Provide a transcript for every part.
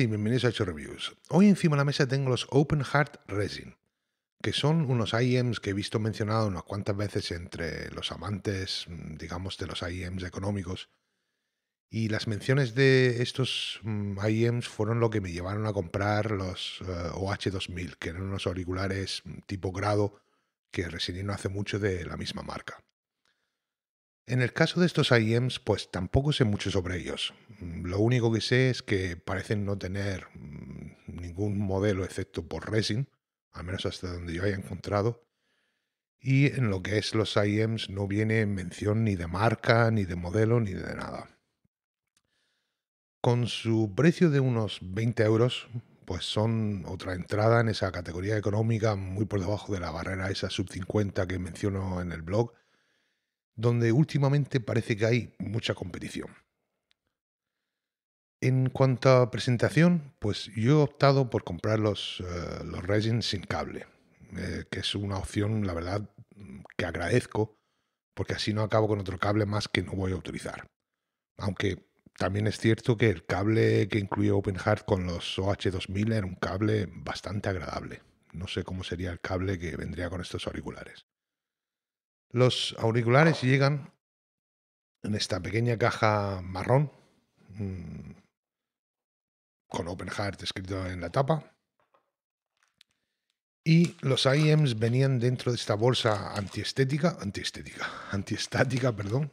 y bienvenidos a H-Reviews. Hoy encima de la mesa tengo los Open Heart Resin, que son unos IEMs que he visto mencionado unas cuantas veces entre los amantes, mm, digamos, de los IEMs económicos. Y las menciones de estos mm, IEMs fueron lo que me llevaron a comprar los eh, OH2000, que eran unos auriculares mm, tipo grado que Resinino hace mucho de la misma marca. En el caso de estos IEMs, pues tampoco sé mucho sobre ellos. Lo único que sé es que parecen no tener mm, ningún modelo excepto por Resin, al menos hasta donde yo haya encontrado. Y en lo que es los IEMs no viene mención ni de marca, ni de modelo, ni de nada. Con su precio de unos 20 euros, pues son otra entrada en esa categoría económica muy por debajo de la barrera esa sub 50 que menciono en el blog donde últimamente parece que hay mucha competición. En cuanto a presentación, pues yo he optado por comprar los, uh, sin cable, eh, que es una opción, la verdad, que agradezco, porque así no acabo con otro cable más que no voy a utilizar. Aunque también es cierto que el cable que incluye OpenHeart con los OH2000 era un cable bastante agradable. No sé cómo sería el cable que vendría con estos auriculares. Los auriculares llegan en esta pequeña caja marrón mm, con Open Heart escrito en la tapa. Y los IEMs venían dentro de esta bolsa antiestética, antiestética, antiestática, perdón.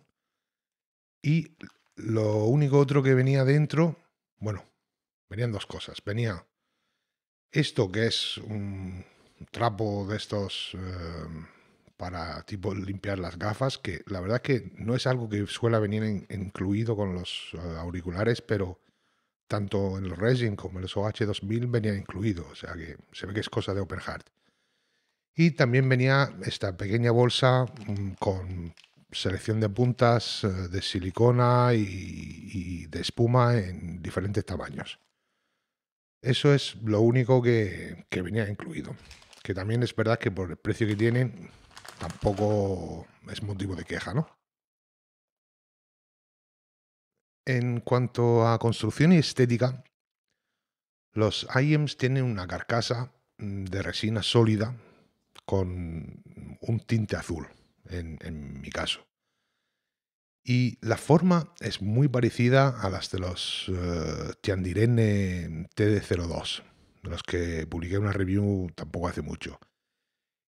Y lo único otro que venía dentro, bueno, venían dos cosas. Venía esto que es un trapo de estos... Eh, para tipo limpiar las gafas, que la verdad es que no es algo que suele venir incluido con los eh, auriculares, pero tanto en los Resin como en los OH2000 venía incluido, o sea que se ve que es cosa de Open Heart. Y también venía esta pequeña bolsa mm, con selección de puntas eh, de silicona y, de espuma en diferentes tamaños. Eso es lo único que, que venía incluido. Que también es verdad que por el precio que tienen tampoco es motivo de queja, ¿no? En cuanto a construcción y estética, los IEMs tienen una carcasa mm, de resina sólida con un tinte azul, en, mi caso. Y la forma es muy parecida a las de los eh, Tiandirene TD02, de los que publiqué una review tampoco hace mucho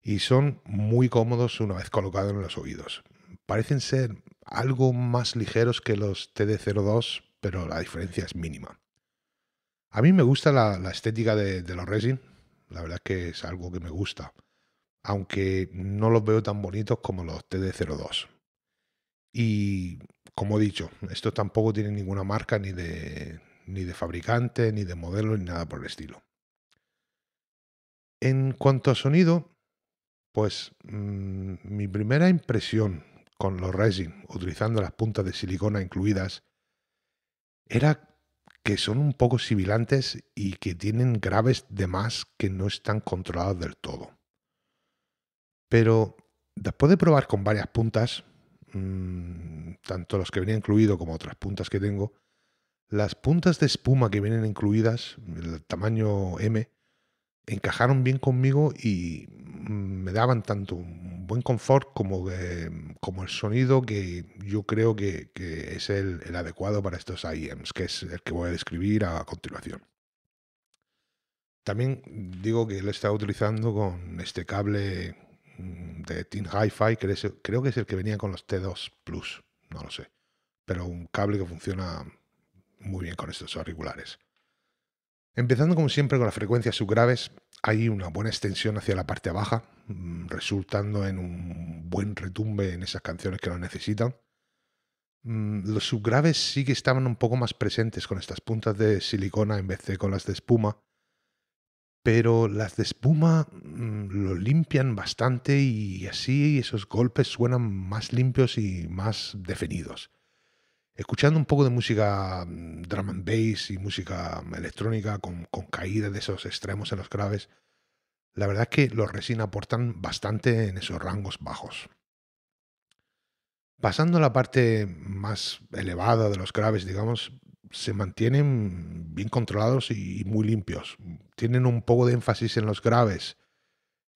y son muy cómodos una vez colocados en los oídos. Parecen ser algo más ligeros que los TD02, pero la diferencia es mínima. A mí me gusta la, estética de, los Resin, la verdad es que es algo que me gusta, aunque no los veo tan bonitos como los TD02. Y como he dicho, estos tampoco tienen ninguna marca ni de, ni de fabricante, ni de modelo, ni nada por el estilo. En cuanto a sonido, pues mm, mi primera impresión con los Resin, utilizando las puntas de silicona incluidas, era que son un poco sibilantes y que tienen graves de más que no están controlados del todo. Pero después de probar con varias puntas, mm, tanto los que venía incluido como otras puntas que tengo, las puntas de espuma que vienen incluidas, el tamaño M, encajaron bien conmigo y mm, me daban tanto un buen confort como, eh, el sonido que yo creo que, es el, adecuado para estos IEMs, que es el que voy a describir a continuación. También digo que lo he estado utilizando con este cable mm, de Team Hi-Fi, creo que es el que venía con los T2 Plus, no lo sé, pero un cable que funciona muy bien con estos auriculares. Empezando como siempre con las frecuencias subgraves, hay una buena extensión hacia la parte baja, mm, resultando en un buen retumbe en esas canciones que lo necesitan. Mm, los subgraves sí que estaban un poco más presentes con estas puntas de silicona en vez de con las de espuma, pero las de espuma mm, lo limpian bastante y así esos golpes suenan más limpios y más definidos escuchando un poco de música mm, drum and bass y música electrónica con, caída de esos extremos en los graves, la verdad es que los Resin aportan bastante en esos rangos bajos. Pasando a la parte más elevada de los graves, digamos, se mantienen bien controlados y muy limpios. Tienen un poco de énfasis en los graves,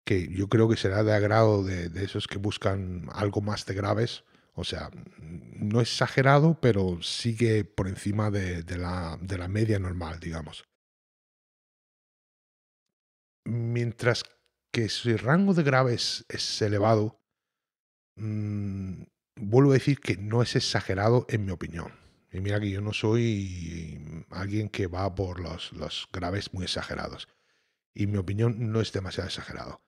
que yo creo que será de agrado de, de esos que buscan algo más de graves, o sea, no exagerado, pero sigue por encima de, la, media normal, digamos. Mientras que su rango de graves es elevado, mm, vuelvo a decir que no es exagerado en mi opinión. Y mira que yo no soy alguien que va por los, graves muy exagerados. Y mi opinión no es demasiado exagerado.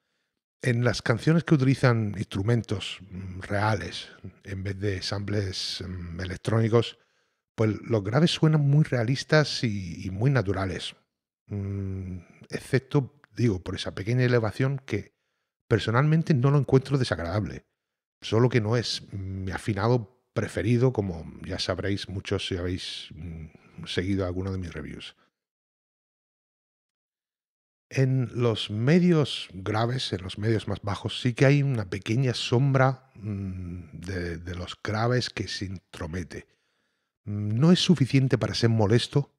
En las canciones que utilizan instrumentos mm, reales en vez de samples mm, electrónicos, pues los graves suenan muy realistas y, muy naturales. Mm, excepto, digo, por esa pequeña elevación que personalmente no lo encuentro desagradable. Solo que no es mi afinado preferido, como ya sabréis muchos si habéis seguido alguno de mis reviews. En los medios graves, en los medios más bajos, sí que hay una pequeña sombra mm, de, los graves que se intromete. Mm, no es suficiente para ser molesto,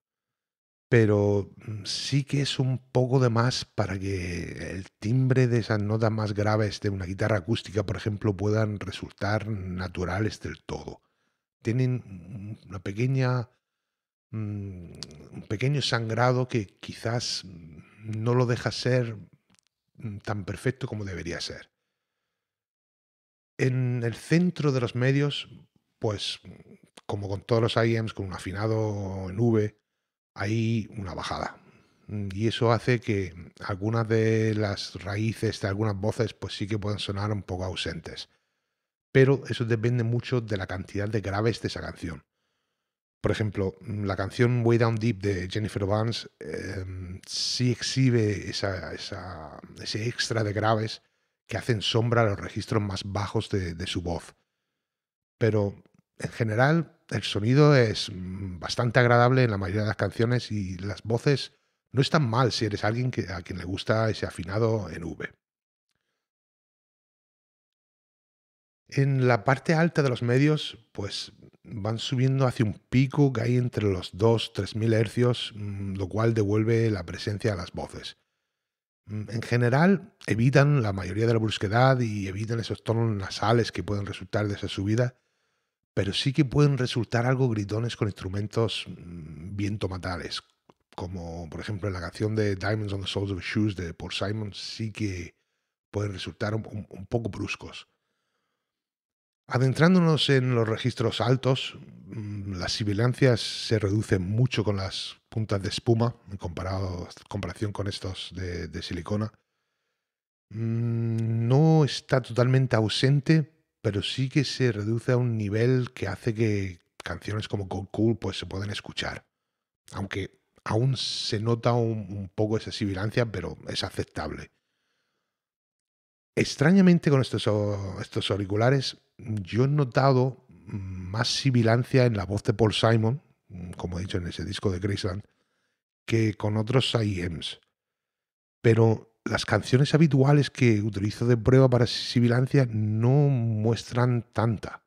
pero mm, sí que es un poco de más para que el timbre de esas notas más graves de una guitarra acústica, por ejemplo, puedan resultar naturales del todo. Tienen una pequeña, un pequeño sangrado que quizás no lo deja ser mm, tan perfecto como debería ser. En el centro de los medios, pues como con todos los IEMs, con un afinado en V, hay una bajada. Y eso hace que algunas de las raíces de algunas voces pues sí que puedan sonar un poco ausentes. Pero eso depende mucho de la cantidad de graves de esa canción. Por ejemplo, mm, la canción Way Down Deep de Jennifer Vance em, sí exhibe ese extra de graves que hacen sombra a los registros más bajos de, su voz. Pero en general el sonido es mm, bastante agradable en la mayoría de las canciones y las voces no están mal si eres alguien a quien le gusta ese afinado en V. En la parte alta de los medios, pues van subiendo hacia un pico que hay entre los 2-3.000 hercios, mm, lo cual devuelve la presencia de las voces. Mm, en general, evitan la mayoría de la brusquedad y evitan esos tonos nasales que pueden resultar de esa subida, pero sí que pueden resultar algo gritones con instrumentos viento mm, tomatales, como por ejemplo en la canción de Diamonds on the Soles of Shoes de Paul Simon, sí que pueden resultar un poco bruscos. Adentrándonos en los registros altos, mm, las sibilancias se reducen mucho con las puntas de espuma, en comparación con estos de, silicona. Mm, no está totalmente ausente, pero sí que se reduce a un nivel que hace que canciones como Go Cool pues, se pueden escuchar. Aunque aún se nota un, poco esa sibilancia, pero es aceptable. Extrañamente con estos, estos auriculares yo he notado más sibilancia en la voz de Paul Simon, como he dicho en ese disco de Graceland, que con otros IEMs. Pero las canciones habituales que utilizo de prueba para sibilancia no muestran tanta.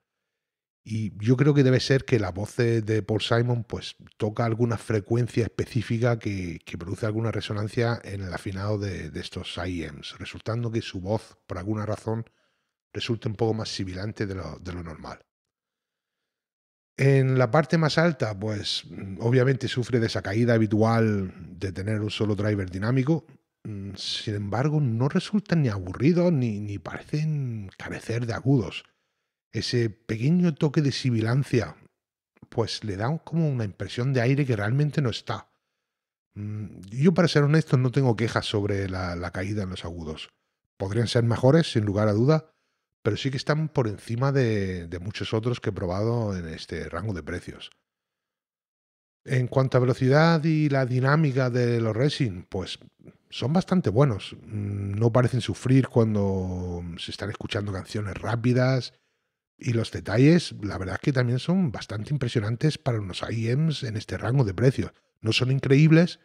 Y yo creo que debe ser que la voz de, Paul Simon pues toca alguna frecuencia específica que, produce alguna resonancia en el afinado de estos IEMs, resultando que su voz, por alguna razón, resulta un poco más sibilante de lo, normal. En la parte más alta, pues mm, obviamente sufre de esa caída habitual de tener un solo driver dinámico. Mm, sin embargo, no resultan ni aburridos ni, parecen carecer de agudos. Ese pequeño toque de sibilancia, pues le da como una impresión de aire que realmente no está. Mm, yo, para ser honesto, no tengo quejas sobre la caída en los agudos. Podrían ser mejores, sin lugar a duda, pero sí que están por encima de, muchos otros que he probado en este rango de precios. En cuanto a velocidad y la dinámica de los Racing, pues son bastante buenos. Mm, no parecen sufrir cuando se están escuchando canciones rápidas. Y los detalles, la verdad es que también son bastante impresionantes para unos IEMs en este rango de precios. No son increíbles,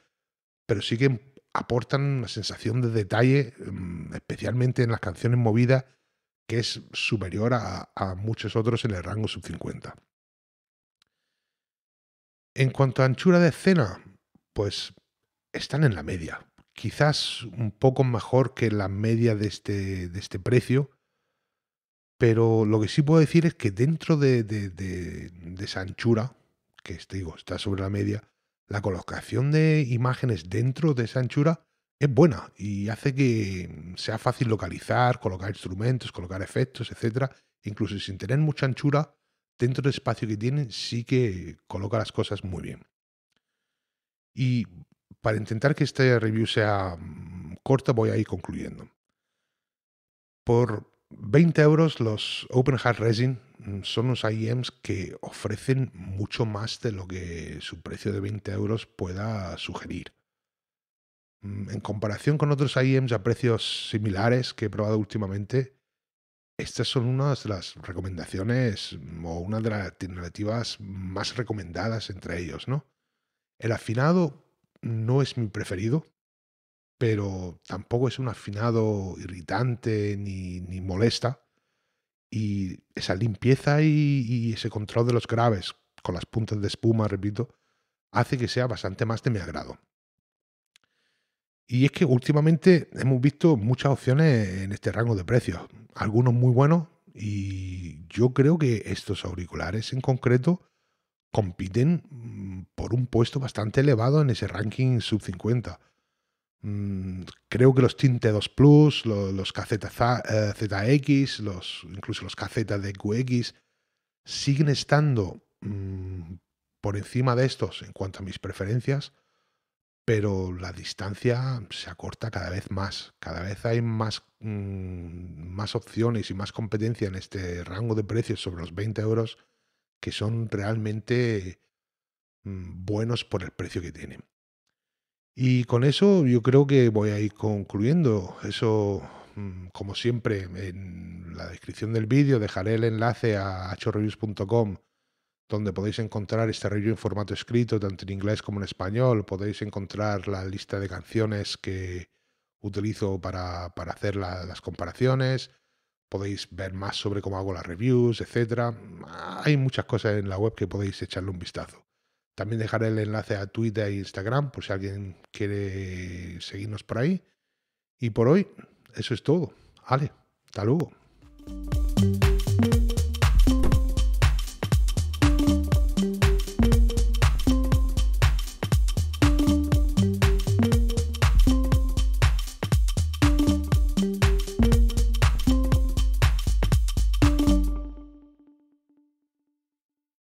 pero sí que aportan una sensación de detalle, mm, especialmente en las canciones movidas que es superior a, muchos otros en el rango sub-50. En cuanto a anchura de escena, pues están en la media. Quizás un poco mejor que la media de este, de este precio, pero lo que sí puedo decir es que dentro de, de esa anchura, que digo, está sobre la media, la colocación de imágenes dentro de esa anchura es buena y hace que sea fácil localizar, colocar instrumentos, colocar efectos, etc. Incluso sin tener mucha anchura, dentro del espacio que tienen, sí que coloca las cosas muy bien. Y para intentar que esta review sea mm, corta, voy a ir concluyendo. Por 20 euros, los Open Heart Resin mm, son los IEMs que ofrecen mucho más de lo que su precio de 20 euros pueda sugerir. Mm, en comparación con otros IEMs a precios similares que he probado últimamente, estas son una de las recomendaciones mm, o una de las alternativas más recomendadas entre ellos, ¿no? El afinado no es mi preferido, pero tampoco es un afinado irritante ni, molesta. Y esa limpieza y ese control de los graves con las puntas de espuma, repito, hace que sea bastante más de mi agrado. Y es que últimamente hemos visto muchas opciones en este rango de precios, algunos muy buenos y yo creo que estos auriculares en concreto compiten mm, por un puesto bastante elevado en ese ranking sub 50. Mm, creo que los Tinte 2 Plus, los, ZX, eh, ZX, los, incluso los QX siguen estando mm, por encima de estos en cuanto a mis preferencias pero la distancia se acorta cada vez más, cada vez hay más, mm, opciones y más competencia en este rango de precios sobre los 20 euros que son realmente mm, buenos por el precio que tienen. Y con eso yo creo que voy a ir concluyendo. Eso, mm, como siempre, en la descripción del vídeo dejaré el enlace a chorreviews.com donde podéis encontrar este review en formato escrito, tanto en inglés como en español. Podéis encontrar la lista de canciones que utilizo para, hacer las comparaciones. Podéis ver más sobre cómo hago las reviews, etc. Hay muchas cosas en la web que podéis echarle un vistazo. También dejaré el enlace a Twitter e Instagram por si alguien quiere seguirnos por ahí. Y por hoy, eso es todo. Vale, hasta luego.